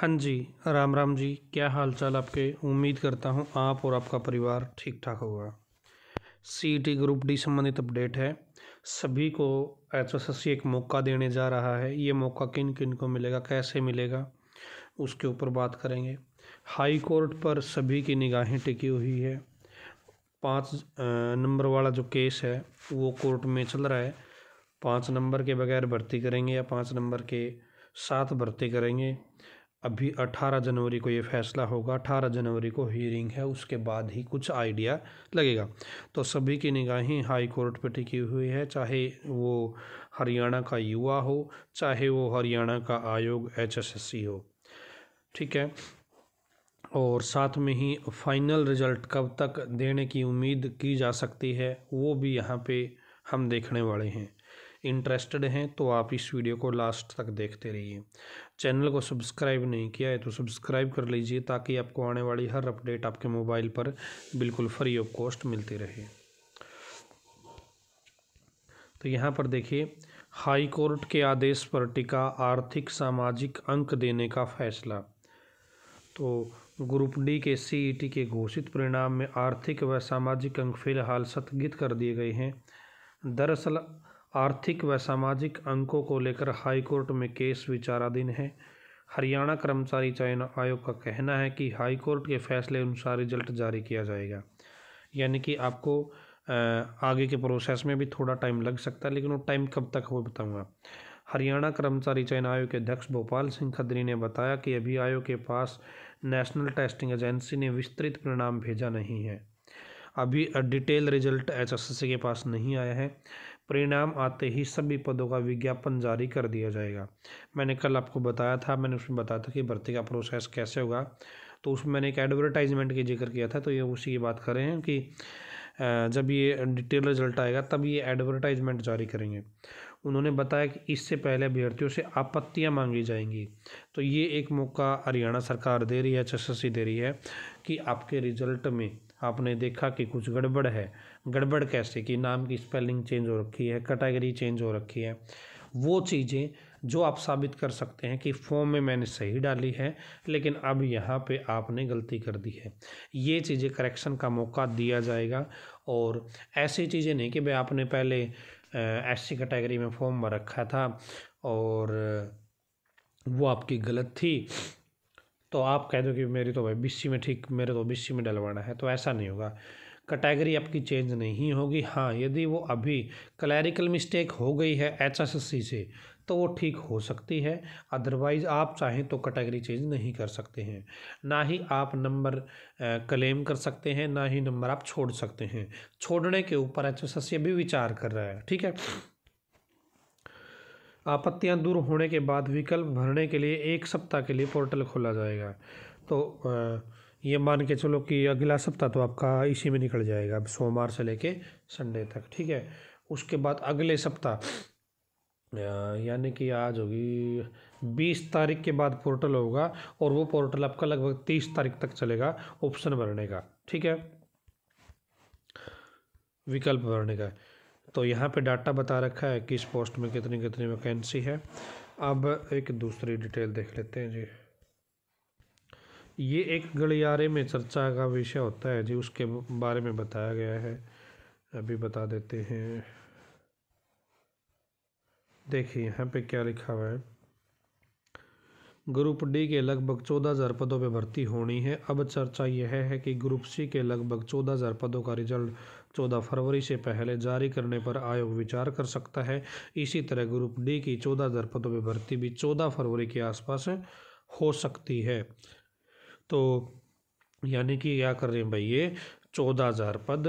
हाँ जी राम राम जी क्या हाल चाल आपके उम्मीद करता हूँ आप और आपका परिवार ठीक ठाक होगा सी टी ग्रुप डी संबंधित अपडेट है सभी को एच एस एस एक मौका देने जा रहा है ये मौका किन किन को मिलेगा कैसे मिलेगा उसके ऊपर बात करेंगे हाई कोर्ट पर सभी की निगाहें टिकी हुई है पाँच नंबर वाला जो केस है वो कोर्ट में चल रहा है पाँच नंबर के बगैर भर्ती करेंगे या पाँच नंबर के साथ भर्ती करेंगे अभी 18 जनवरी को ये फैसला होगा 18 जनवरी को हियरिंग है उसके बाद ही कुछ आइडिया लगेगा तो सभी की निगाहें हाई कोर्ट पर टिकी हुई है चाहे वो हरियाणा का युवा हो चाहे वो हरियाणा का आयोग एच हो ठीक है और साथ में ही फाइनल रिजल्ट कब तक देने की उम्मीद की जा सकती है वो भी यहाँ पे हम देखने वाले हैं इंटरेस्टेड हैं तो आप इस वीडियो को लास्ट तक देखते रहिए चैनल को सब्सक्राइब नहीं किया है तो सब्सक्राइब कर लीजिए ताकि आपको आने वाली हर अपडेट आपके मोबाइल पर बिल्कुल फ्री ऑफ कॉस्ट मिलती रहे तो यहाँ पर देखिए हाई कोर्ट के आदेश पर टिका आर्थिक सामाजिक अंक देने का फैसला तो ग्रुप डी के सीईटी e के घोषित परिणाम में आर्थिक व सामाजिक अंक फिलहाल स्थगित कर दिए गए हैं दरअसल आर्थिक व सामाजिक अंकों को लेकर हाईकोर्ट में केस विचाराधीन है हरियाणा कर्मचारी चयन आयोग का कहना है कि हाईकोर्ट के फैसले अनुसार रिजल्ट जारी किया जाएगा यानी कि आपको आगे के प्रोसेस में भी थोड़ा टाइम लग सकता है लेकिन वो टाइम कब तक वो बताऊँगा हरियाणा कर्मचारी चयन आयोग के अध्यक्ष भोपाल सिंह खदरी ने बताया कि अभी आयोग के पास नेशनल टेस्टिंग एजेंसी ने विस्तृत परिणाम भेजा नहीं है अभी डिटेल रिजल्ट एच के पास नहीं आया है परिणाम आते ही सभी पदों का विज्ञापन जारी कर दिया जाएगा मैंने कल आपको बताया था मैंने उसमें बताया था कि भर्ती का प्रोसेस कैसे होगा तो उसमें मैंने एक एडवर्टाइजमेंट की जिक्र किया था तो ये उसी की बात कर रहे हैं कि जब ये डिटेल रिजल्ट आएगा तब ये एडवर्टाइजमेंट जारी करेंगे उन्होंने बताया कि इससे पहले अभ्यर्थियों से आपत्तियां मांगी जाएंगी तो ये एक मौका हरियाणा सरकार दे रही है एच दे रही है कि आपके रिजल्ट में आपने देखा कि कुछ गड़बड़ है गड़बड़ कैसे कि नाम की स्पेलिंग चेंज हो रखी है कैटेगरी चेंज हो रखी है वो चीज़ें जो आप साबित कर सकते हैं कि फॉर्म में मैंने सही डाली है लेकिन अब यहाँ पे आपने गलती कर दी है ये चीज़ें करेक्शन का मौका दिया जाएगा और ऐसी चीज़ें नहीं कि भाई आपने पहले एस सी कैटेगरी में फॉर्म रखा था और वो आपकी गलत थी तो आप कह दो कि मेरी तो भाई बी में ठीक मेरे तो बीसी में डलवाना है तो ऐसा नहीं होगा कैटेगरी आपकी चेंज नहीं होगी हाँ यदि वो अभी क्लैरिकल मिस्टेक हो गई है एच से तो वो ठीक हो सकती है अदरवाइज़ आप चाहें तो कैटेगरी चेंज नहीं कर सकते हैं ना ही आप नंबर क्लेम कर सकते हैं ना ही नंबर आप छोड़ सकते हैं छोड़ने के ऊपर एच अभी विचार कर रहा है ठीक है आपत्तियां दूर होने के बाद विकल्प भरने के लिए एक सप्ताह के लिए पोर्टल खोला जाएगा तो ये मान के चलो कि अगला सप्ताह तो आपका इसी में निकल जाएगा सोमवार से लेके संडे तक ठीक है उसके बाद अगले सप्ताह यानी कि आज होगी बीस तारीख के बाद पोर्टल होगा और वो पोर्टल आपका लगभग तीस तारीख तक चलेगा ऑप्शन भरने का ठीक है विकल्प भरने का तो यहाँ पे डाटा बता रखा है कि इस पोस्ट में कितनी कितनी वैकेंसी है अब एक दूसरी डिटेल देख लेते हैं जी ये एक गलियारे में चर्चा का विषय होता है जी उसके बारे में बताया गया है अभी बता देते हैं देखिए यहाँ पे क्या लिखा हुआ है ग्रुप डी के लगभग चौदह हज़ार पदों पर भर्ती होनी है अब चर्चा यह है कि ग्रुप सी के लगभग चौदह हज़ार पदों का रिजल्ट चौदह फरवरी से पहले जारी करने पर आयोग विचार कर सकता है इसी तरह ग्रुप डी की चौदह हज़ार पदों पर भर्ती भी चौदह फरवरी के आसपास हो सकती है तो यानी कि क्या कर रहे हैं भाई ये चौदह हज़ार पद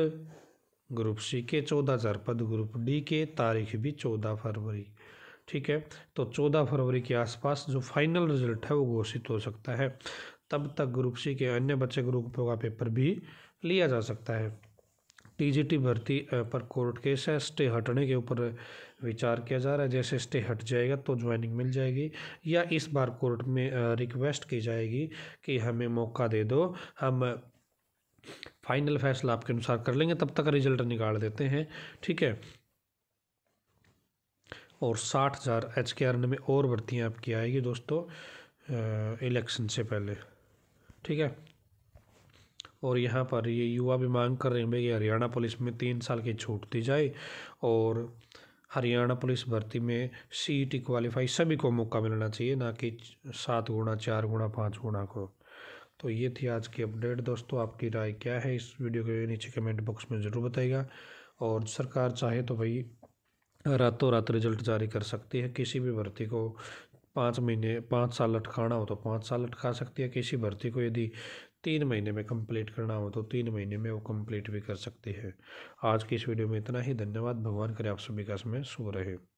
ग्रुप सी के चौदह हज़ार पद ग्रुप डी के तारीख भी चौदह फरवरी ठीक है तो चौदह फरवरी के आसपास जो फाइनल रिजल्ट है वो घोषित हो सकता है तब तक ग्रुप सी के अन्य बच्चे ग्रुपों का पेपर भी लिया जा सकता है टीजीटी भर्ती पर कोर्ट केस है स्टे हटने के ऊपर विचार किया जा रहा है जैसे स्टे हट जाएगा तो ज्वाइनिंग मिल जाएगी या इस बार कोर्ट में रिक्वेस्ट की जाएगी कि हमें मौका दे दो हम फाइनल फैसला आपके अनुसार कर लेंगे तब तक रिजल्ट निकाल देते हैं ठीक है और साठ हज़ार एच के आर में और भर्तियाँ आपकी आएगी दोस्तों इलेक्शन से पहले ठीक है और यहाँ पर ये युवा भी मांग कर रहे हैं भाई हरियाणा पुलिस में तीन साल की छूट दी जाए और हरियाणा पुलिस भर्ती में सी टी क्वालिफाई सभी को मौका मिलना चाहिए ना कि सात गुणा चार गुणा पाँच गुणा को तो ये थी आज की अपडेट दोस्तों आपकी राय क्या है इस वीडियो के नीचे कमेंट बॉक्स में ज़रूर बताइएगा और सरकार चाहे तो भाई रातों रात रिजल्ट जारी कर सकती है किसी भी भर्ती को पाँच महीने पाँच साल लटकाना हो तो पाँच साल लटका सकती है किसी भर्ती को यदि तीन महीने में कंप्लीट करना हो तो तीन महीने में वो कंप्लीट भी कर सकती है आज की इस वीडियो में इतना ही धन्यवाद भगवान करे आप सभी का समय शुभ रहे